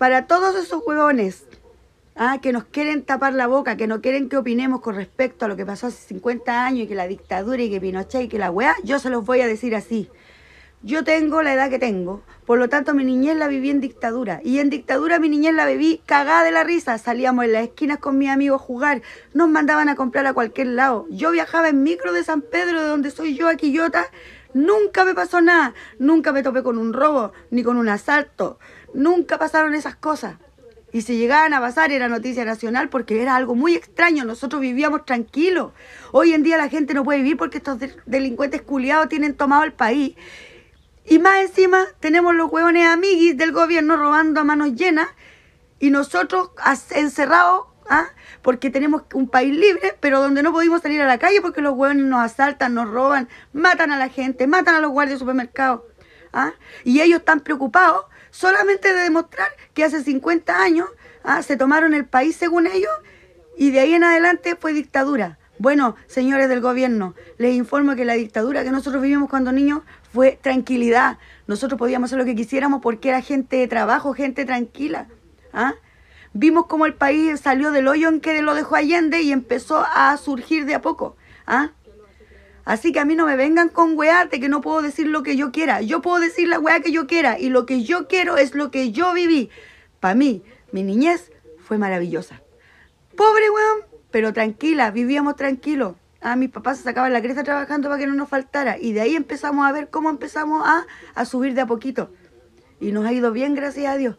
para todos esos huevones ah, que nos quieren tapar la boca, que no quieren que opinemos con respecto a lo que pasó hace 50 años y que la dictadura y que Pinochet y que la weá, yo se los voy a decir así. Yo tengo la edad que tengo, por lo tanto mi niñez la viví en dictadura. Y en dictadura mi niñez la viví cagada de la risa. Salíamos en las esquinas con mis amigos a jugar, nos mandaban a comprar a cualquier lado. Yo viajaba en micro de San Pedro, de donde soy yo, a Quillota, Nunca me pasó nada, nunca me topé con un robo ni con un asalto, nunca pasaron esas cosas. Y si llegaban a pasar era noticia nacional porque era algo muy extraño, nosotros vivíamos tranquilos. Hoy en día la gente no puede vivir porque estos delincuentes culiados tienen tomado el país. Y más encima tenemos los huevones amiguis del gobierno robando a manos llenas y nosotros encerrados Ah, porque tenemos un país libre, pero donde no podemos salir a la calle porque los hueones nos asaltan, nos roban, matan a la gente, matan a los guardias de supermercados. Ah, y ellos están preocupados solamente de demostrar que hace 50 años ah, se tomaron el país según ellos y de ahí en adelante fue dictadura. Bueno, señores del gobierno, les informo que la dictadura que nosotros vivimos cuando niños fue tranquilidad. Nosotros podíamos hacer lo que quisiéramos porque era gente de trabajo, gente tranquila. Vimos cómo el país salió del hoyo en que lo dejó Allende y empezó a surgir de a poco. ¿ah? Así que a mí no me vengan con de que no puedo decir lo que yo quiera. Yo puedo decir la weá que yo quiera y lo que yo quiero es lo que yo viví. Para mí, mi niñez fue maravillosa. Pobre weón, pero tranquila, vivíamos tranquilos. Ah, mis papás se sacaban la cresta trabajando para que no nos faltara. Y de ahí empezamos a ver cómo empezamos a, a subir de a poquito. Y nos ha ido bien, gracias a Dios.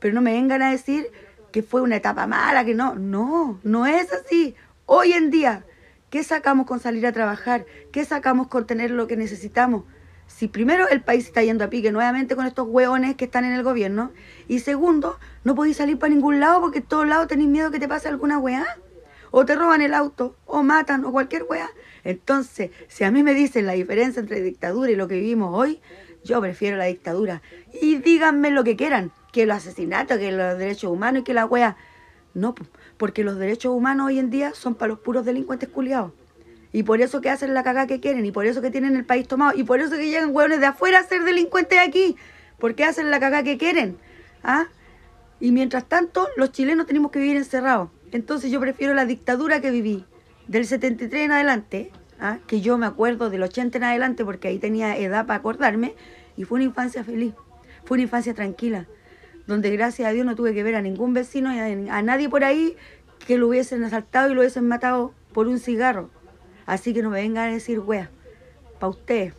Pero no me vengan a decir que fue una etapa mala, que no, no, no es así. Hoy en día, ¿qué sacamos con salir a trabajar? ¿Qué sacamos con tener lo que necesitamos? Si primero el país está yendo a pique nuevamente con estos hueones que están en el gobierno, y segundo, no podéis salir para ningún lado porque en todos lados tenéis miedo que te pase alguna weá, o te roban el auto, o matan, o cualquier weá. Entonces, si a mí me dicen la diferencia entre dictadura y lo que vivimos hoy, yo prefiero la dictadura. Y díganme lo que quieran, que los asesinatos, que los derechos humanos y que la wea. No, porque los derechos humanos hoy en día son para los puros delincuentes culiados. Y por eso que hacen la cagada que quieren, y por eso que tienen el país tomado, y por eso que llegan hueones de afuera a ser delincuentes aquí, porque hacen la cagada que quieren. ¿Ah? Y mientras tanto, los chilenos tenemos que vivir encerrados. Entonces yo prefiero la dictadura que viví, del 73 en adelante, ¿ah? que yo me acuerdo del 80 en adelante, porque ahí tenía edad para acordarme, y fue una infancia feliz, fue una infancia tranquila donde gracias a Dios no tuve que ver a ningún vecino y a, nadie por ahí que lo hubiesen asaltado y lo hubiesen matado por un cigarro. Así que no me vengan a decir, wea, para ustedes,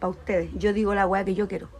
para ustedes, yo digo la wea que yo quiero.